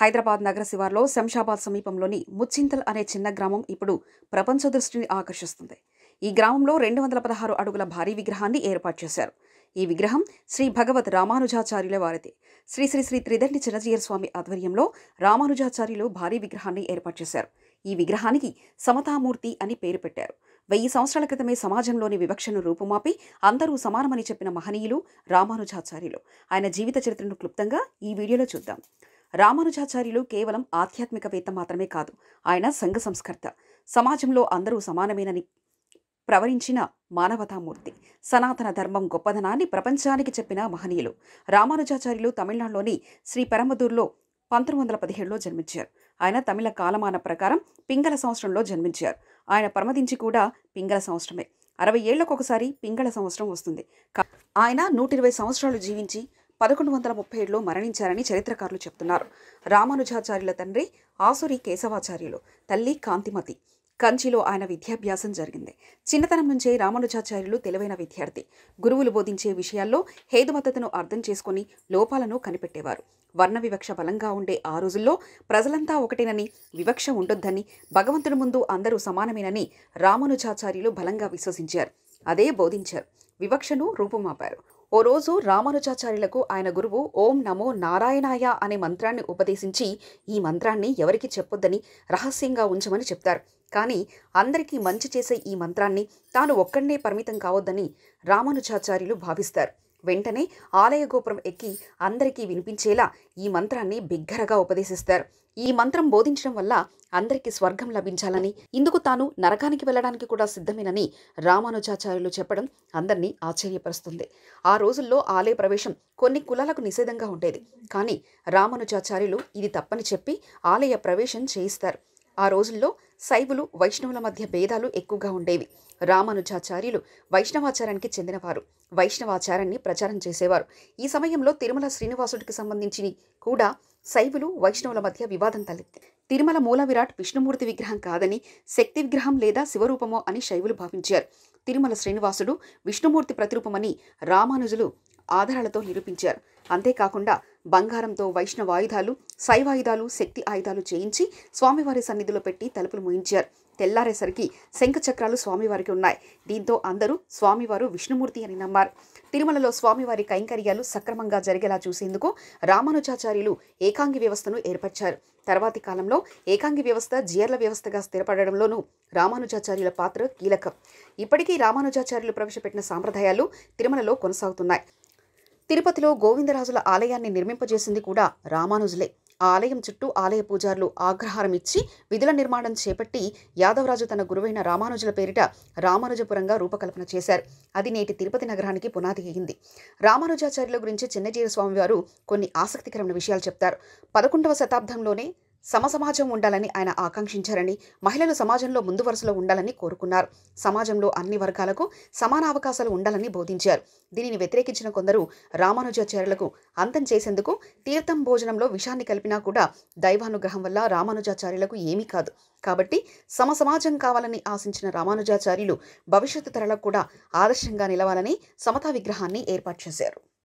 హైదరాబాద్ నగర శివార్లో శంషాబాద్ సమీపంలోని ముచ్చింతల్ అనే చిన్న గ్రామం ఇప్పుడు ప్రపంచ దృష్టిని ఆకర్షిస్తుంది ఈ గ్రామంలో రెండు వందల పదహారు అడుగుల భారీ విగ్రహాన్ని ఏర్పాటు చేశారు ఈ విగ్రహం శ్రీ భగవత్ రామానుజాచార్యుల వారిది శ్రీ శ్రీ శ్రీ త్రిదండి చిన్నజీయర్ స్వామి ఆధ్వర్యంలో రామానుజాచార్యులు భారీ విగ్రహాన్ని ఏర్పాటు చేశారు ఈ విగ్రహానికి సమతామూర్తి అని పేరు పెట్టారు వెయ్యి సంవత్సరాల క్రితమే సమాజంలోని వివక్షను రూపుమాపి అందరూ సమానమని చెప్పిన మహనీయులు రామానుజాచార్యులు ఆయన జీవిత చరిత్రను క్లుప్తంగా ఈ వీడియోలో చూద్దాం రామానుజాచార్యులు కేవలం ఆధ్యాత్మికవేత్త మాత్రమే కాదు ఆయన సంఘ సంస్కర్త సమాజంలో అందరూ సమానమేనని ప్రవరించిన మానవతామూర్తి సనాతన ధర్మం గొప్పదనాన్ని ప్రపంచానికి చెప్పిన మహనీయులు రామానుజాచార్యులు తమిళనాడులోని శ్రీ పెరంబదూర్లో పంతొమ్మిది వందల పదిహేడులో జన్మించారు ఆయన తమిళ కాలమాన ప్రకారం పింగళ సంవత్సరంలో జన్మించారు ఆయన పరమదించి కూడా పింగళ సంవత్సరమే అరవై ఏళ్లకు ఒకసారి పింగళ సంవత్సరం వస్తుంది ఆయన నూట ఇరవై సంవత్సరాలు జీవించి పదకొండు వందల ముప్పై ఏడులో మరణించారని చరిత్రకారులు చెప్తున్నారు రామానుజాచార్యుల తండ్రి ఆసురి కేశవాచార్యులు తల్లి కాంతిమతి కంచిలో ఆయన విద్యాభ్యాసం జరిగింది చిన్నతనం నుంచే రామానుజాచార్యులు తెలివైన విద్యార్థి గురువులు బోధించే విషయాల్లో హేతుమతను అర్థం చేసుకుని లోపాలను కనిపెట్టేవారు వర్ణ వివక్ష బలంగా ఉండే ఆ రోజుల్లో ప్రజలంతా ఒకటేనని వివక్ష ఉండొద్దని భగవంతుడి ముందు అందరూ సమానమేనని రామానుజాచార్యులు బలంగా విశ్వసించారు అదే బోధించారు వివక్షను రూపుమాపారు ఓ రోజు రామానుజాచార్యులకు ఆయన గురువు ఓం నమో నారాయణాయ అనే మంత్రాన్ని ఉపదేశించి ఈ మంత్రాన్ని ఎవరికి చెప్పొద్దని రహస్యంగా ఉంచమని చెప్తారు కానీ అందరికీ మంచి చేసే ఈ మంత్రాన్ని తాను ఒక్కడే పరిమితం కావద్దని రామానుజాచార్యులు భావిస్తారు వెంటనే ఆలయ గోపురం ఎక్కి అందరికీ వినిపించేలా ఈ మంత్రాన్ని బిగ్గరగా ఉపదేశిస్తారు ఈ మంత్రం బోధించడం వల్ల అందరికీ స్వర్గం లభించాలని ఇందుకు తాను నరకానికి వెళ్ళడానికి కూడా సిద్ధమేనని రామానుజాచార్యులు చెప్పడం అందరినీ ఆశ్చర్యపరుస్తుంది ఆ రోజుల్లో ఆలయ ప్రవేశం కొన్ని కులాలకు నిషేధంగా ఉండేది కానీ రామానుజాచార్యులు ఇది తప్పని చెప్పి ఆలయ ప్రవేశం చేయిస్తారు ఆ రోజుల్లో శైవులు వైష్ణవుల మధ్య భేదాలు ఎక్కువగా ఉండేవి రామానుజాచార్యులు వైష్ణవాచారానికి చెందినవారు వైష్ణవాచారాన్ని ప్రచారం చేసేవారు ఈ సమయంలో తిరుమల శ్రీనివాసుడికి సంబంధించి కూడా శైవులు వైష్ణవుల మధ్య వివాదం తలెత్తి తిరుమల మూల విరాట్ విష్ణుమూర్తి విగ్రహం కాదని శక్తి విగ్రహం లేదా శివరూపమో అని శైవులు భావించారు తిరుమల శ్రీనివాసుడు విష్ణుమూర్తి ప్రతిరూపమని రామానుజులు ఆధారాలతో నిరూపించారు అంతేకాకుండా బంగారంతో వైష్ణవ ఆయుధాలు శైవాయుధాలు శక్తి ఆయుధాలు చేయించి స్వామివారి సన్నిధిలో పెట్టి తలుపులు ముయించారు తెల్లారేసరికి శంఖచక్రాలు స్వామివారికి ఉన్నాయి దీంతో అందరూ స్వామివారు విష్ణుమూర్తి అని నమ్మారు తిరుమలలో స్వామివారి కైంకర్యాలు సక్రమంగా జరిగేలా చూసేందుకు రామానుజాచార్యులు ఏకాంగి వ్యవస్థను ఏర్పరిచారు తర్వాతి కాలంలో ఏకాంగి వ్యవస్థ జీర్ల వ్యవస్థగా స్థిరపడడంలోనూ రామానుజాచార్యుల పాత్ర కీలకం ఇప్పటికీ రామానుజాచార్యులు ప్రవేశపెట్టిన సాంప్రదాయాలు తిరుమలలో కొనసాగుతున్నాయి తిరుపతిలో గోవిందరాజుల ఆలయాన్ని నిర్మింపజేసింది కూడా రామానుజులే ఆ ఆలయం చుట్టూ ఆలయ పూజారులు ఆగ్రహారం ఇచ్చి విధుల నిర్మాణం చేపట్టి యాదవరాజు తన గురువైన రామానుజుల పేరిట రామానుజపురంగా రూపకల్పన చేశారు అది నేటి తిరుపతి నగరానికి పునాది అయ్యింది రామానుజాచార్యుల గురించి చిన్నజీర స్వామివారు కొన్ని ఆసక్తికరమైన విషయాలు చెప్తారు పదకొండవ శతాబ్దంలోనే సమసమాజం ఉండాలని ఆయన ఆకాంక్షించారని మహిళలు సమాజంలో ముందు వరుసలో ఉండాలని కోరుకున్నారు సమాజంలో అన్ని వర్గాలకు సమాన అవకాశాలు ఉండాలని బోధించారు దీనిని వ్యతిరేకించిన కొందరు రామానుజాచార్యులకు అంతం చేసేందుకు తీర్థం భోజనంలో విషాన్ని కలిపినా కూడా దైవానుగ్రహం వల్ల రామానుజాచార్యులకు ఏమీ కాదు కాబట్టి సమసమాజం కావాలని ఆశించిన రామానుజాచార్యులు భవిష్యత్తు తరలకు కూడా ఆదర్శంగా నిలవాలని సమతా విగ్రహాన్ని ఏర్పాటు చేశారు